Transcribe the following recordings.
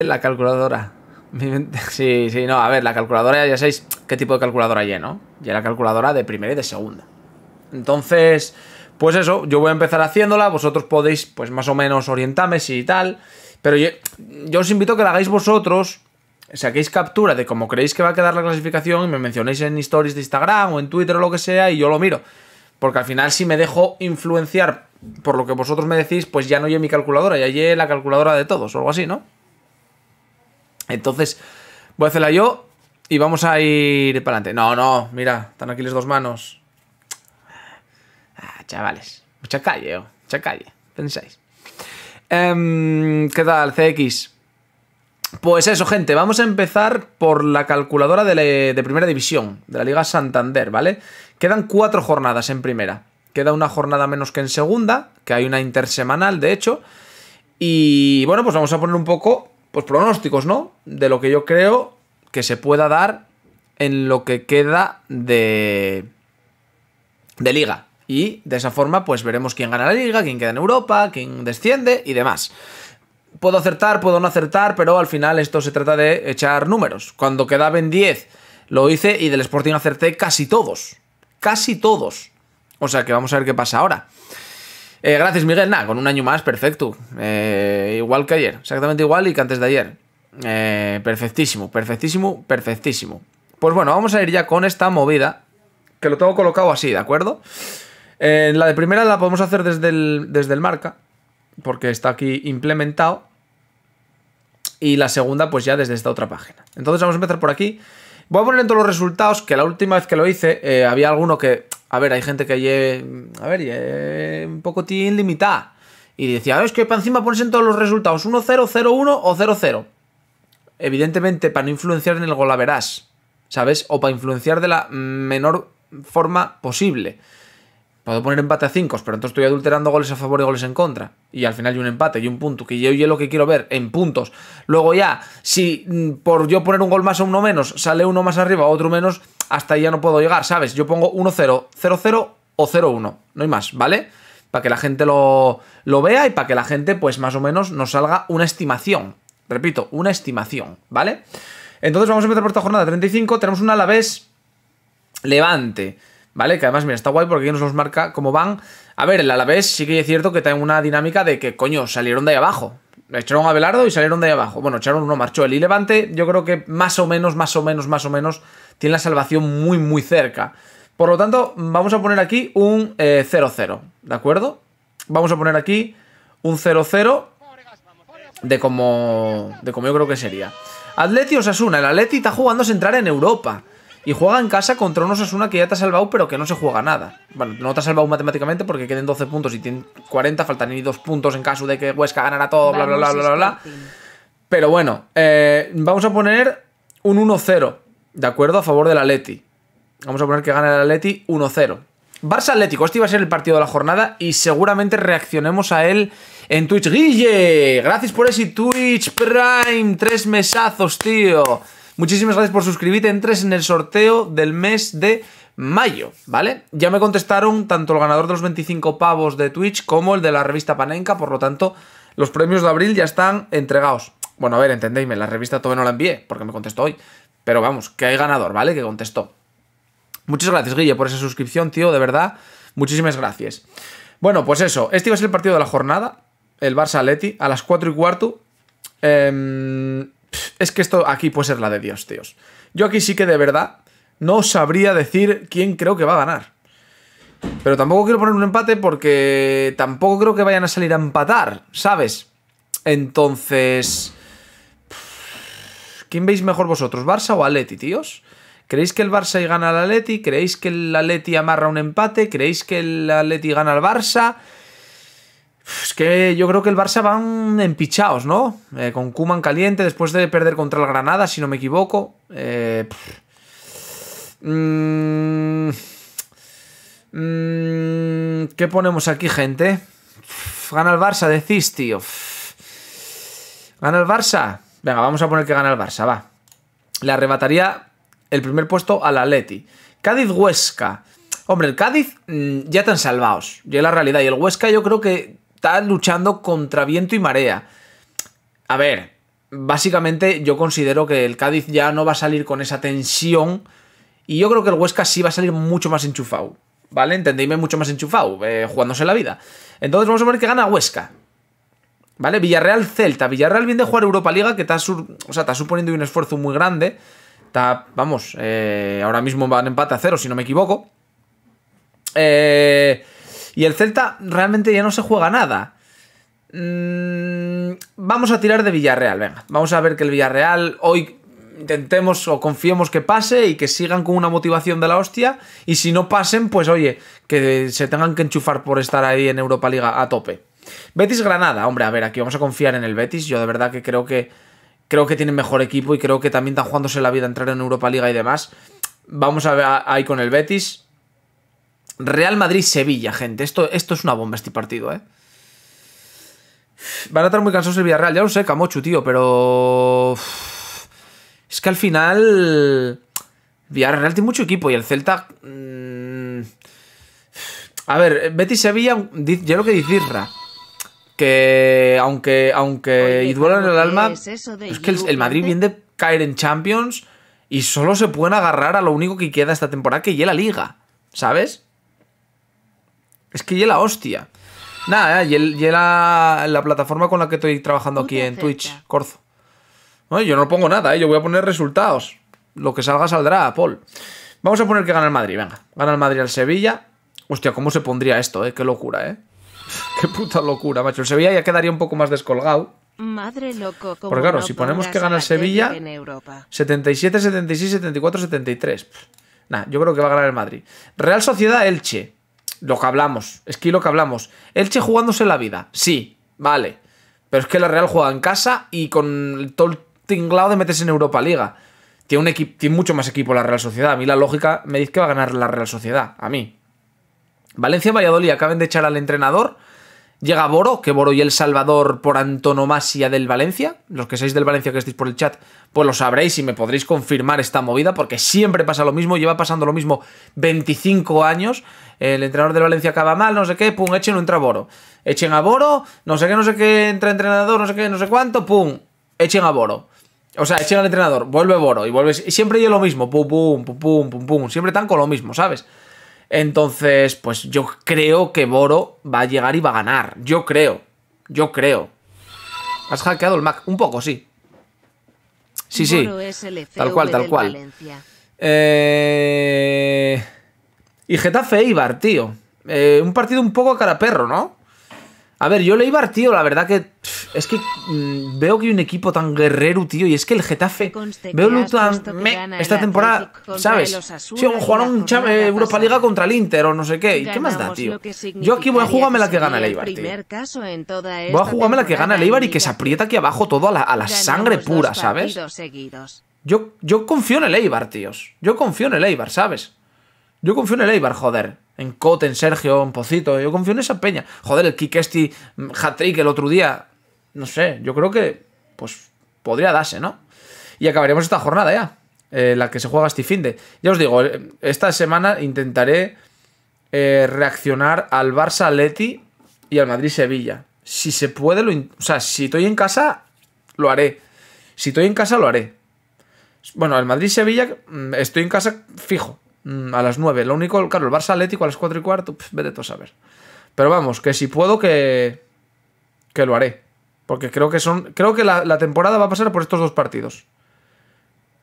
La calculadora. Sí, sí, no, a ver, la calculadora ya sabéis qué tipo de calculadora hay, ¿no? Ya la calculadora de primera y de segunda. Entonces, pues eso, yo voy a empezar haciéndola, vosotros podéis, pues más o menos, orientarme si tal. Pero yo, os invito a que la hagáis vosotros, saquéis captura de cómo creéis que va a quedar la clasificación y me mencionéis en stories de Instagram o en Twitter o lo que sea y yo lo miro. Porque al final si me dejo influenciar por lo que vosotros me decís, pues ya no llevo mi calculadora, ya llevo la calculadora de todos o algo así, ¿no? Entonces, voy a hacerla yo y vamos a ir para adelante. No, no, mira, están aquí las dos manos. Ah, chavales, mucha calle, oh, mucha calle, pensáis. Em, ¿Qué tal, CX? Pues eso, gente, vamos a empezar por la calculadora de, de, Primera División, de la Liga Santander, ¿vale? Quedan cuatro jornadas en Primera. Queda una jornada menos que en Segunda, que hay una intersemanal, de hecho. Y bueno, pues vamos a poner un poco pues pronósticos, ¿no? De lo que yo creo que se pueda dar en lo que queda de de liga. Y de esa forma pues veremos quién gana la liga, quién queda en Europa, quién desciende y demás. Puedo acertar, puedo no acertar, pero al final esto se trata de echar números. Cuando quedaba en 10 lo hice y del Sporting acerté casi todos. Casi todos. O sea que vamos a ver qué pasa ahora. Eh, gracias, Miguel. Nada, con un año más, perfecto. Eh, igual que ayer, exactamente igual y que antes de ayer. Eh, perfectísimo, perfectísimo, perfectísimo. Pues bueno, vamos a ir ya con esta movida, que lo tengo colocado así, ¿de acuerdo? la de primera la podemos hacer desde el, desde el marca, porque está aquí implementado. Y la segunda, pues ya desde esta otra página. Entonces vamos a empezar por aquí. Voy a poner en todos los resultados, que la última vez que lo hice había alguno que a ver, hay gente que lleve a ver, y un tiene limitada. Y decía, ah, es que para encima pones en todos los resultados 1-0, 0-1 o 0-0. Evidentemente, para no influenciar en el gol, verás. ¿sabes? O para influenciar de la menor forma posible. Puedo poner empate a 5, pero entonces estoy adulterando goles a favor y goles en contra. Y al final hay un empate y un punto, que yo, yo lo que quiero ver en puntos. Luego ya, si mm, por yo poner un gol más o uno menos, sale uno más arriba o otro menos, hasta ahí ya no puedo llegar, ¿sabes? Yo pongo 1-0, 0-0 o 0-1, no hay más, ¿vale? Para que la gente lo, vea y para que la gente, pues más o menos, nos salga una estimación. Repito, una estimación, ¿vale? Entonces vamos a empezar por esta jornada 35. Tenemos un Alavés Levante, ¿vale? Que además, mira, está guay porque aquí nos los marca cómo van. A ver, el Alavés sí que es cierto que tiene una dinámica de que, coño, salieron de ahí abajo echaron a Belardo y salieron de ahí abajo. Bueno, echaron uno marchó el y Levante, yo creo que más o menos, más o menos, más o menos, tiene la salvación muy, muy cerca. Por lo tanto, vamos a poner aquí un 0-0, eh, ¿de acuerdo? Vamos a poner aquí un 0-0 de como, de como yo creo que sería. Atleti Sasuna el Atleti está jugando a entrar en Europa. Y juega en casa contra un Osasuna que ya te ha salvado, pero que no se juega nada. Bueno, no te ha salvado matemáticamente porque queden 12 puntos y tiene 40, faltan ni dos puntos en caso de que Huesca ganara todo, bla, bla, bla, bla, bla, Pero bueno, eh, vamos a poner un 1-0, ¿de acuerdo? A favor del Atleti. Vamos a poner que gana el Atleti 1-0. Barça Atlético, este iba a ser el partido de la jornada y seguramente reaccionemos a él en Twitch. Guille, gracias por ese Twitch Prime, tres mesazos, tío. Muchísimas gracias por suscribirte. Entres en el sorteo del mes de mayo, ¿vale? Ya me contestaron tanto el ganador de los 25 pavos de Twitch como el de la revista Panenka, por lo tanto, los premios de abril ya están entregados. Bueno, a ver, entendéisme, la revista todavía no la envié, porque me contestó hoy. Pero vamos, que hay ganador, ¿vale? Que contestó. Muchas gracias, Guille, por esa suscripción, tío, de verdad. Muchísimas gracias. Bueno, pues eso, este iba a ser el partido de la jornada, el Barça Leti, a las 4 y cuarto. Eh, es que esto aquí puede ser la de Dios, tíos. Yo aquí sí que de verdad no sabría decir quién creo que va a ganar. Pero tampoco quiero poner un empate porque tampoco creo que vayan a salir a empatar, ¿sabes? Entonces... ¿Quién veis mejor vosotros, Barça o Aleti, tíos? ¿Creéis que el Barça y gana al Atleti? ¿Creéis que el Atleti amarra un empate? ¿Creéis que el Atleti gana al Barça? Es que yo creo que el Barça van empichados, ¿no? Eh, con Kuman caliente, después de perder contra el Granada, si no me equivoco. Eh, mm. Mm, ¿Qué ponemos aquí, gente? Gana el Barça, decís, tío. ¿Gana el Barça? Venga, vamos a poner que gana el Barça, va. Le arrebataría el primer puesto al Atleti. Cádiz-Huesca. Hombre, el Cádiz mm, ya están salvados. Ya la realidad. Y el Huesca yo creo que está luchando contra viento y marea. A ver, básicamente yo considero que el Cádiz ya no va a salir con esa tensión y yo creo que el Huesca sí va a salir mucho más enchufado. ¿Vale? Entendéisme mucho más enchufado, eh, jugándose la vida. Entonces vamos a ver que gana Huesca. ¿Vale? Villarreal Celta. Villarreal viene de jugar Europa Liga, que está, o sea, está suponiendo un esfuerzo muy grande. Está, vamos, eh, ahora mismo van empate a cero, si no me equivoco. Eh, y el Celta realmente ya no se juega nada. Mm, vamos a tirar de Villarreal, venga. Vamos a ver que el Villarreal hoy intentemos o confiemos que pase y que sigan con una motivación de la hostia. Y si no pasen, pues oye, que se tengan que enchufar por estar ahí en Europa Liga a tope. Betis Granada, hombre, a ver, aquí vamos a confiar en el Betis. Yo de verdad que creo que creo que tienen mejor equipo y creo que también están jugándose la vida entrar en Europa Liga y demás. Vamos a ver ahí con el Betis. Real Madrid-Sevilla, gente. Esto, esto es una bomba este partido, ¿eh? Van a estar muy cansados el Villarreal, ya lo sé, Camochu, tío, pero... Es que al final... Villarreal tiene mucho equipo y el Celta... Mm. A ver, Betis-Sevilla, Yo lo que dice Isra que aunque aunque y duela en el alma es, que el, Madrid viene de caer en Champions y solo se pueden agarrar a lo único que queda esta temporada que es la Liga, ¿sabes? Es que la hostia. Nada, eh, ya, la plataforma con la que estoy trabajando aquí en Twitch, Corzo. yo no pongo nada, eh, yo voy a poner resultados. Lo que salga saldrá, Paul. Vamos a poner que gana el Madrid, venga. Gana el Madrid al Sevilla. Hostia, ¿cómo se pondría esto, eh? Qué locura, eh. Qué puta locura, macho. El Sevilla ya quedaría un poco más descolgado. Madre loco, Porque claro, si ponemos que gana el Sevilla, 77, 76, 74, 73. Nada, yo creo que va a ganar el Madrid. Real Sociedad Elche. Lo que hablamos, es que lo que hablamos. Elche jugándose la vida, sí, vale. Pero es que la Real juega en casa y con todo el tinglado de meterse en Europa Liga. Tiene, un mucho más equipo la Real Sociedad. A mí la lógica me dice que va a ganar la Real Sociedad. A mí. Valencia Valladolid acaban de echar al entrenador Llega Boro, que Boro y El Salvador por antonomasia del Valencia. Los que seáis del Valencia que estéis por el chat, pues lo sabréis y me podréis confirmar esta movida, porque siempre pasa lo mismo, lleva pasando lo mismo 25 años. El entrenador del Valencia acaba mal, no sé qué, pum, echen, no entra Boro. Echen a Boro, no sé qué, no sé qué, entra entrenador, no sé qué, no sé cuánto, pum, echen a Boro. O sea, echen al entrenador, vuelve Boro y vuelve. Y siempre lleva lo mismo, pum, pum, pum, pum, pum, pum. Siempre tan con lo mismo, ¿sabes? Entonces, pues yo creo que Boro va a llegar y va a ganar. Yo creo. Yo creo. ¿Has hackeado el Mac? Un poco, sí. Sí, sí. tal cual, tal cual. Eh, y Getafe e Ibar, tío. Eh, un partido un poco a cara perro, ¿no? A ver, yo Leibar, tío, la verdad que. Es que mm, veo que hay un equipo tan guerrero, tío, y es que el Getafe. Veo lo esta temporada, ¿sabes? sí, jugaron un Europa Liga contra el Inter o no sé qué. ¿Y qué más da, tío? Yo aquí voy a jugarme la que gana el Eibar, tío. Voy a jugarme la que gana el y que se aprieta aquí abajo todo a la, sangre pura, ¿sabes? Yo, yo confío en el Eibar, tíos. Yo confío en el Eibar, ¿sabes? Yo confío en el Eibar, joder. En Cote, en Sergio, en Pocito. Yo confío en esa peña. Joder, el Kikesti mm, hat-trick el otro día. No sé, yo creo que pues podría darse, ¿no? Y acabaremos esta jornada ya. Eh, la que se juega este fin de. Ya os digo, eh, esta semana intentaré eh, reaccionar al Barça Leti y al Madrid Sevilla. Si se puede, lo o sea, si estoy en casa, lo haré. Si estoy en casa, lo haré. Bueno, al Madrid Sevilla mm, estoy en casa fijo. Mm, a las 9. Lo único, claro, el Barça Atlético a las 4 y cuarto, vete tú a saber. Pero vamos, que si puedo, que, que lo haré. Porque creo que son. Creo que la, la temporada va a pasar por estos dos partidos.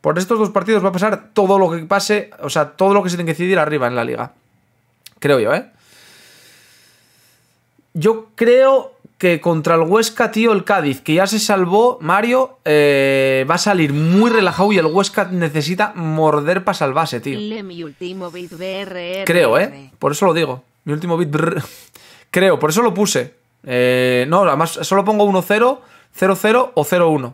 Por estos dos partidos va a pasar todo lo que pase, o sea, todo lo que se tiene que decidir arriba en la liga. Creo yo, ¿eh? Yo creo contra el Huesca, tío, el Cádiz, que ya se salvó, Mario, eh, va a salir muy relajado y el Huesca necesita morder para salvarse, tío. Creo, ¿eh? Por eso lo digo. Mi último bit Creo, por eso lo puse. Eh, no, además solo pongo 1-0, 0-0 o 0-1.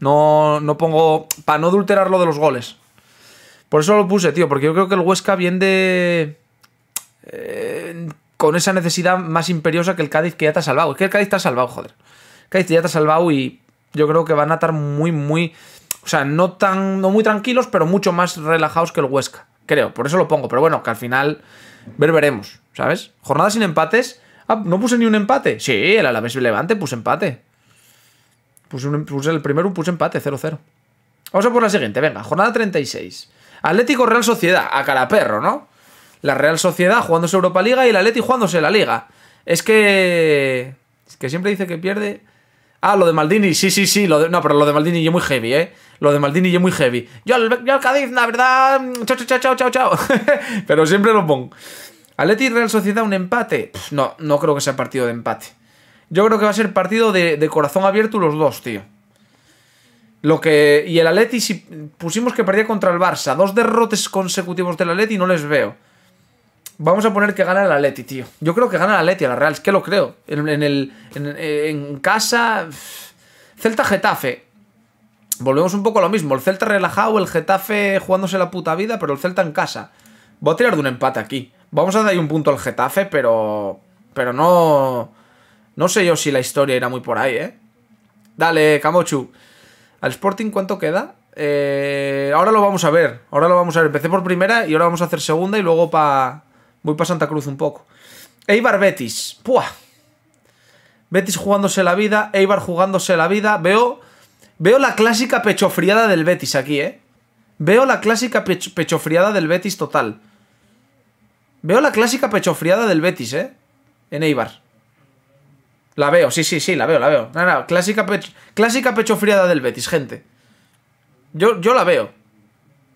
No, no pongo... Para no adulterar lo de los goles. Por eso lo puse, tío, porque yo creo que el Huesca viene de... Eh, con esa necesidad más imperiosa que el Cádiz que ya te ha salvado. Es que el Cádiz te ha salvado, joder. Cádiz ya te ha salvado y yo creo que van a estar muy, muy. O sea, no tan. No muy tranquilos, pero mucho más relajados que el Huesca. Creo. Por eso lo pongo. Pero bueno, que al final. Ver, veremos. ¿Sabes? Jornada sin empates. Ah, no puse ni un empate. Sí, el Alavés Levante puse empate. Puse, el primero, puse empate, 0-0. Vamos a por la siguiente, venga, jornada 36. Atlético Real Sociedad, a cara perro, ¿no? la Real Sociedad jugándose Europa Liga y el Atleti jugándose la Liga. Es que... Es que siempre dice que pierde... Ah, lo de Maldini, sí, sí, sí. Lo de... No, pero lo de Maldini y muy heavy, ¿eh? Lo de Maldini y muy heavy. Yo al, Cádiz, la verdad... Chao, chao, chao, chao, chao. pero siempre lo pongo. Atleti Real Sociedad, un empate. no, no creo que sea partido de empate. Yo creo que va a ser partido de, corazón abierto los dos, tío. Lo que... Y el Atleti, si pusimos que perdía contra el Barça. Dos derrotes consecutivos del Atleti no les veo. Vamos a poner que gana el Atleti, tío. Yo creo que gana el Atleti a la Real, es que lo creo. En, en el, en, casa. Celta Getafe. Volvemos un poco a lo mismo. El Celta relajado, el Getafe jugándose la puta vida, pero el Celta en casa. Voy a tirar de un empate aquí. Vamos a dar un punto al Getafe, pero. Pero no. No sé yo si la historia irá muy por ahí, ¿eh? Dale, Camochu. ¿Al Sporting cuánto queda? Eh, ahora lo vamos a ver. Ahora lo vamos a ver. Empecé por primera y ahora vamos a hacer segunda y luego para Voy para Santa Cruz un poco. Eibar Betis. Puah. Betis jugándose la vida, Eibar jugándose la vida. Veo, veo la clásica pechofriada del Betis aquí, ¿eh? Veo la clásica pechofriada del Betis total. Veo la clásica pechofriada del Betis, ¿eh? En Eibar. La veo, sí, sí, sí, la veo, la veo. No, no, clásica, pechofriada del Betis, gente. Yo, yo la veo.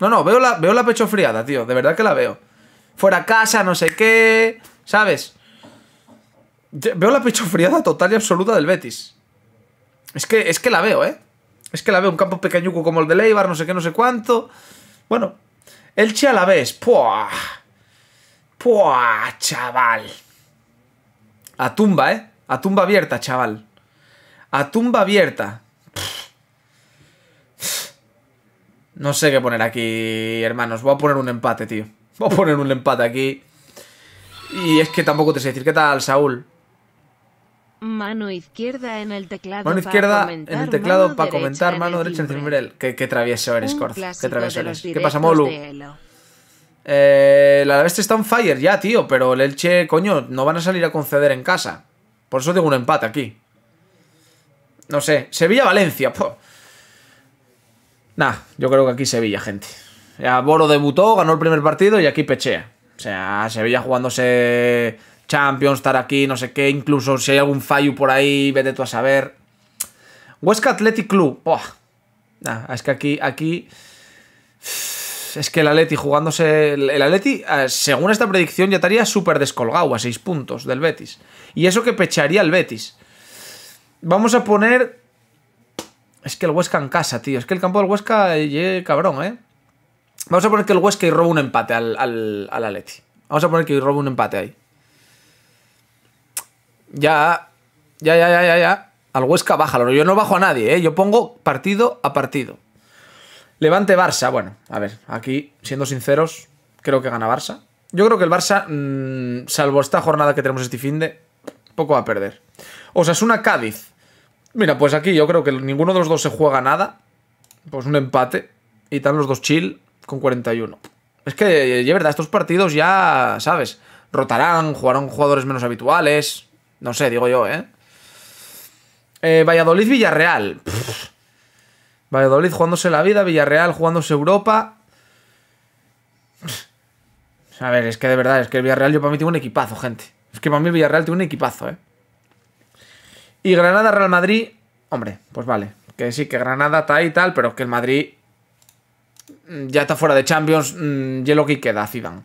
No, no, veo la, veo la pechofriada, tío. De verdad que la veo fuera casa, no sé qué, ¿sabes? Veo la pechofriada total y absoluta del Betis. Es que, es que la veo, ¿eh? Es que la veo, un campo pequeñuco como el de Leibar, no sé qué, no sé cuánto. Bueno, el a la vez. ¡Puah! ¡Puah, chaval! A tumba, ¿eh? A tumba abierta, chaval. A tumba abierta. No sé qué poner aquí, hermanos. Voy a poner un empate, tío. Vamos a poner un empate aquí. Y es que tampoco te sé decir qué tal, Saúl. Mano izquierda en el teclado. Mano izquierda en el teclado para comentar, mano derecha en el que Qué, travieso eres, Corz. Qué travieso eres. ¿Qué pasa, Molu? Eh, la bestia está on fire ya, tío, pero el Elche, coño, no van a salir a conceder en casa. Por eso tengo un empate aquí. No sé. Sevilla-Valencia. Nah, yo creo que aquí Sevilla, gente. O sea, Boro debutó, ganó el primer partido y aquí pechea. O sea, Sevilla jugándose Champions, estar aquí, no sé qué. Incluso si hay algún fallo por ahí, vete tú a saber. Huesca Athletic Club. es que aquí, aquí. Es que el Atleti jugándose. El Atleti, eh, según esta predicción, ya estaría súper descolgado a 6 puntos del Betis. Y eso que pecharía el Betis. Vamos a poner. Es que el Huesca en casa, tío. Es que el campo del Huesca, eh, cabrón, ¿eh? Vamos a poner que el Huesca y roba un empate al, al, al Vamos a poner que roba un empate ahí. Ya, ya, ya, ya, ya, ya. Al Huesca bájalo. Yo no bajo a nadie, ¿eh? Yo pongo partido a partido. Levante Barça. Bueno, a ver, aquí, siendo sinceros, creo que gana Barça. Yo creo que el Barça, mm, salvo esta jornada que tenemos este fin de, poco va a perder. O sea, es una Cádiz. Mira, pues aquí yo creo que ninguno de los dos se juega nada. Pues un empate. Y están los dos chill con 41. Es que, de verdad, estos partidos ya, ¿sabes? Rotarán, jugarán jugadores menos habituales. No sé, digo yo, ¿eh? eh valladolid villarreal Valladolid jugándose la vida, Villarreal jugándose Europa. A ver, es que de verdad, es que el Villarreal yo para mí tengo un equipazo, gente. Es que para mí Villarreal tiene un equipazo, ¿eh? Y Granada-Real Madrid, hombre, pues vale. Que sí, que Granada está ahí y tal, pero que el Madrid Mm, ya está fuera de Champions, mm, Y el lo que queda, Zidane.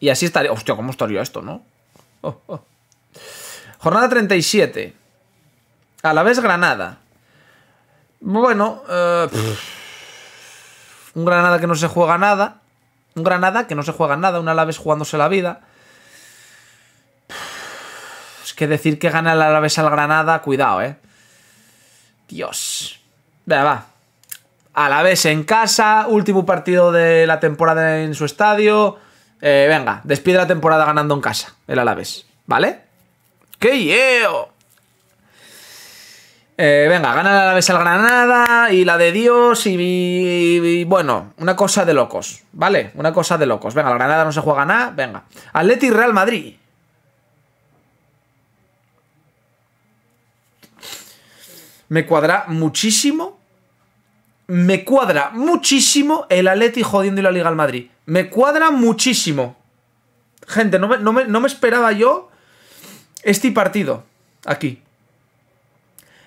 Y así estaría... Hostia, ¿cómo estaría esto, no? Oh, oh. Jornada 37. A la vez Granada. Bueno, eh, un Granada que no se juega nada. Un Granada que no se juega nada, un Alavés jugándose la vida. es que decir que gana el Alavés al Granada, cuidado, eh. Dios. Venga, va a en casa, último partido de la temporada en su estadio. Eh, venga, despide la temporada ganando en casa, el Alavés, ¿vale? ¡Qué yeo! Eh, venga, gana el Alavés al Granada y la de Dios y, bueno, una cosa de locos, ¿vale? Una cosa de locos. Venga, la Granada no se juega nada, venga. Atleti Real Madrid. Me cuadra muchísimo me cuadra muchísimo el Atleti jodiendo la Liga al Madrid. Me cuadra muchísimo. Gente, no me, esperaba yo este partido aquí.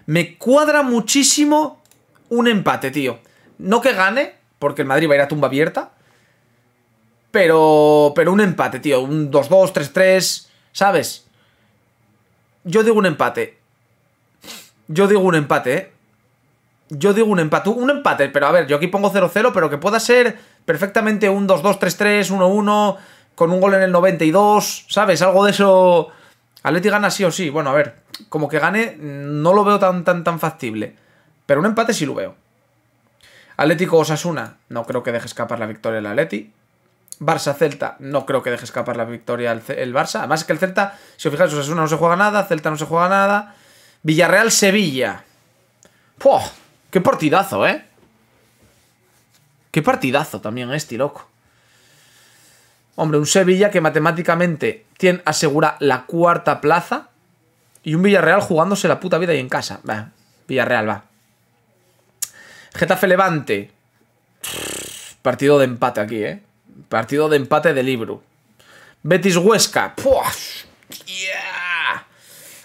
Me cuadra muchísimo un empate, tío. No que gane, porque el Madrid va a ir a tumba abierta. Pero, pero un empate, tío. Un 2-2, 3-3, ¿sabes? Yo digo un empate. Yo digo un empate, ¿eh? Yo digo un empate, un empate, pero a ver, yo aquí pongo 0-0, pero que pueda ser perfectamente un 2-2, 3-3, 1-1, con un gol en el 92, ¿sabes? Algo de eso... Atleti gana sí o sí. Bueno, a ver, como que gane no lo veo tan, tan, tan factible. Pero un empate sí lo veo. Atlético Osasuna, no creo que deje escapar la victoria el Atleti. Barça Celta, no creo que deje escapar la victoria el, Barça. Además es que el Celta, si os fijáis, Osasuna no se juega nada, Celta no se juega nada. Villarreal Sevilla. ¡Puah! Qué partidazo, ¿eh? Qué partidazo también este, loco. Hombre, un Sevilla que matemáticamente tiene, asegura la cuarta plaza. Y un Villarreal jugándose la puta vida ahí en casa. Va, Villarreal va. Getafe Levante. Partido de empate aquí, ¿eh? Partido de empate de libro. Betis Huesca.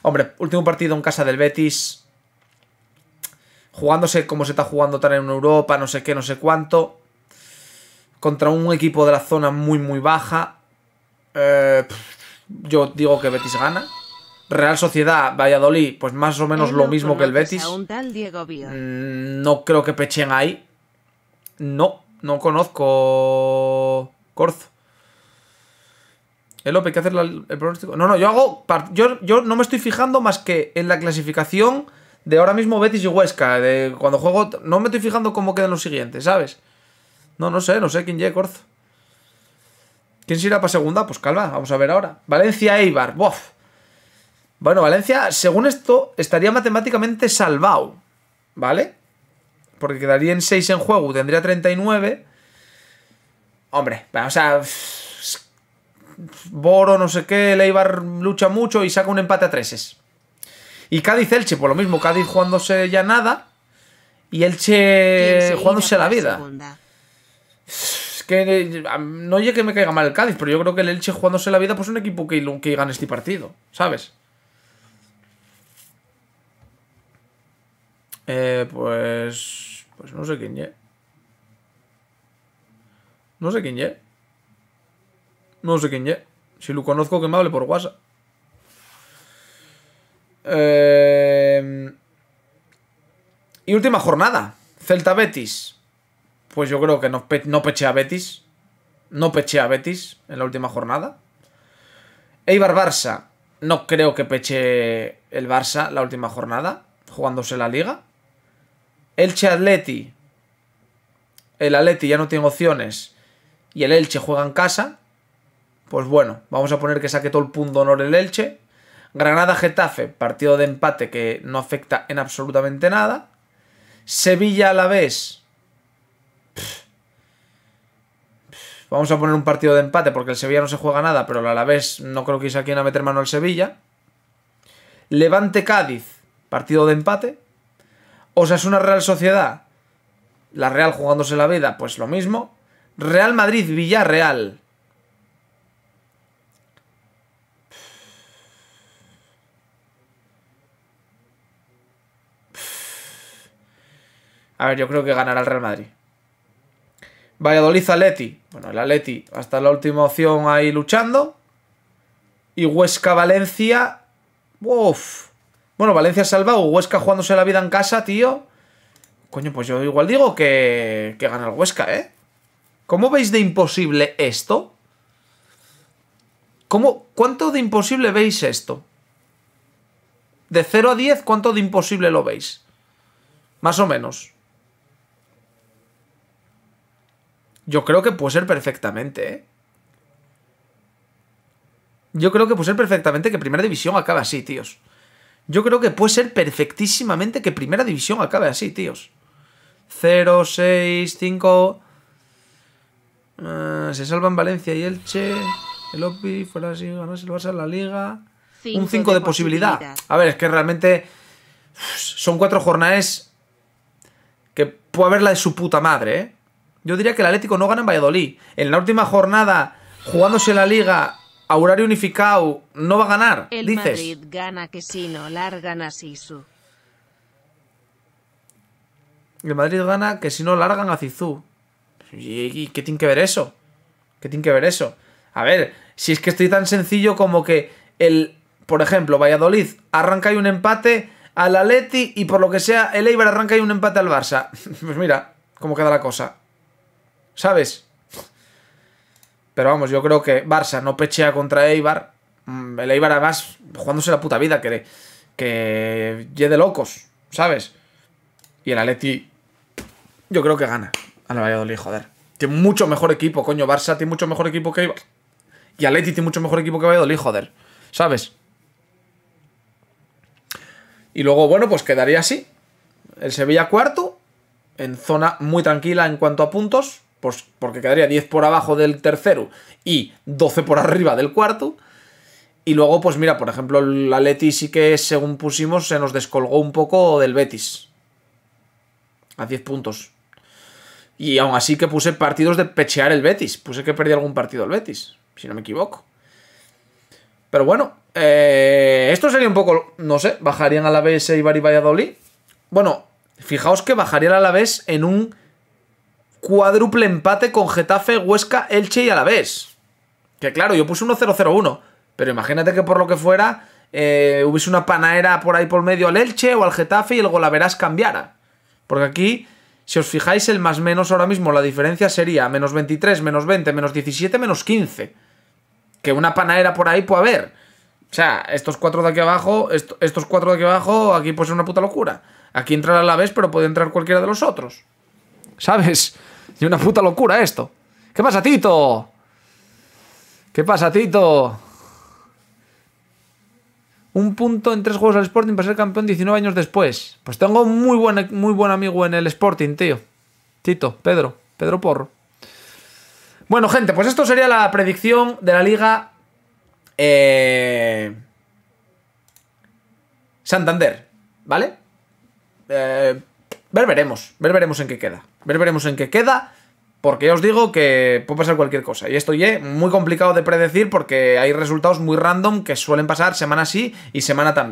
Hombre, último partido en casa del Betis jugándose como se está jugando tan en Europa, no sé qué, no sé cuánto, contra un equipo de la zona muy, muy baja, eh, yo digo que Betis gana. Real Sociedad, Valladolid, pues más o menos lo mismo que el Betis. Mm, no creo que pechen ahí. No, no conozco Corzo. el López, que hacer el pronóstico? No, no, yo hago. Yo, yo no me estoy fijando más que en la clasificación de ahora mismo Betis y Huesca, de cuando juego, no me estoy fijando cómo quedan los siguientes, ¿sabes? No, no sé, no sé quién llega ¿Quién se irá para segunda? Pues calma, vamos a ver ahora. Valencia e Eibar, bof. Bueno, Valencia, según esto, estaría matemáticamente salvado, ¿vale? Porque quedaría en 6 en juego, tendría 39. Hombre, o sea, Boro no sé qué, el Eibar lucha mucho y saca un empate a treses. Y Cádiz-Elche, por lo mismo, Cádiz jugándose ya nada y Elche jugándose la vida. Es que eh, no oye que me caiga mal el Cádiz, pero yo creo que el Elche jugándose la vida pues es un equipo que, que gane este partido, ¿sabes? Eh, pues. Pues no sé quién ye. No sé quién ye. No sé quién ye. Si lo conozco, que me hable por WhatsApp. Em, y última jornada. Celta Betis. Pues yo creo que no, no peché a Betis. No peché a Betis en la última jornada. Eibar Barça. No creo que peche el Barça la última jornada. Jugándose la liga. Elche Atleti. El Atleti ya no tiene opciones. Y el Elche juega en casa. Pues bueno, vamos a poner que saque todo el punto honor el Elche. Granada-Getafe, partido de empate que no afecta en absolutamente nada. Sevilla alavés Vamos a poner un partido de empate porque el Sevilla no se juega nada, pero la Alavés no creo que quien a meter mano al Sevilla. Levante Cádiz, partido de empate. O sea, es una Real Sociedad, la Real jugándose la vida, pues lo mismo. Real Madrid Villarreal, A ver, yo creo que ganará el Real Madrid. Valladolid aleti Bueno, el Atleti hasta la última opción ahí luchando. Y Huesca Valencia. Uf. Bueno, Valencia salvado. Huesca jugándose la vida en casa, tío. Coño, pues yo igual digo que, que gana el Huesca, ¿eh? ¿Cómo veis de imposible esto? ¿Cómo, ¿Cuánto de imposible veis esto? De 0 a 10, ¿cuánto de imposible lo veis? Más o menos. Yo creo que puede ser perfectamente, ¿eh? Yo creo que puede ser perfectamente que Primera División acabe así, tíos. Yo creo que puede ser perfectísimamente que Primera División acabe así, tíos. 0, 6, 5... se salvan Valencia y Elche. El OPI, fuera así, ganarse el Barça en la Liga. un 5 de, posibilidad. A ver, es que realmente son cuatro jornadas que puede haber la de su puta madre, ¿eh? Yo diría que el Atlético no gana en Valladolid. En la última jornada, jugándose la liga a horario unificado, no va a ganar. El Madrid gana que si no largan a Sisu. El Madrid gana que si no largan a Cizú. ¿Y qué tiene que ver eso? ¿Qué tiene que ver eso? A ver, si es que estoy tan sencillo como que el, por ejemplo, Valladolid arranca y un empate al Atleti y por lo que sea el Eibar arranca y un empate al Barça. Pues mira, cómo queda la cosa. ¿sabes? Pero vamos, yo creo que Barça no pechea contra Eibar. Mm, el Eibar además jugándose la puta vida, que, que de locos, ¿sabes? Y el Atleti yo creo que gana al Valladolid, joder. Tiene mucho mejor equipo, coño. Barça tiene mucho mejor equipo que Eibar. Y Atleti tiene mucho mejor equipo que Valladolid, joder. ¿Sabes? Y luego, bueno, pues quedaría así. El Sevilla cuarto, en zona muy tranquila en cuanto a puntos porque quedaría 10 por abajo del tercero y 12 por arriba del cuarto. Y luego, pues mira, por ejemplo, la Leti sí que, según pusimos, se nos descolgó un poco del Betis. A 10 puntos. Y aún así que puse partidos de pechear el Betis. Puse que perdí algún partido el Betis, si no me equivoco. Pero bueno, eh, esto sería un poco, no sé, bajarían a la vez Ibar y Valladolid. Bueno, fijaos que bajarían a la vez en un cuádruple empate con Getafe, Huesca, Elche y Alavés. Que claro, yo puse 1-0-0-1, pero imagínate que por lo que fuera eh, hubiese una panaera por ahí por medio al Elche o al Getafe y el verás cambiara. Porque aquí, si os fijáis, el más menos ahora mismo, la diferencia sería menos 23, menos 20, menos 17, menos 15. Que una panaera por ahí puede haber. O sea, estos cuatro de aquí abajo, estos cuatro de aquí abajo, aquí pues es una puta locura. Aquí entrará a la vez, pero puede entrar cualquiera de los otros. ¿Sabes? Y una puta locura esto. ¿Qué pasa, Tito? ¿Qué pasa, Tito? Un punto en tres juegos al Sporting para ser campeón 19 años después. Pues tengo un muy buen, muy buen amigo en el Sporting, tío. Tito, Pedro, Pedro Porro. Bueno, gente, pues esto sería la predicción de la Liga eh, Santander, ¿vale? Eh, Ver veremos, ver veremos en qué queda. Ver veremos en qué queda, porque ya os digo que puede pasar cualquier cosa. Y esto ya muy complicado de predecir porque hay resultados muy random que suelen pasar semana sí y semana también.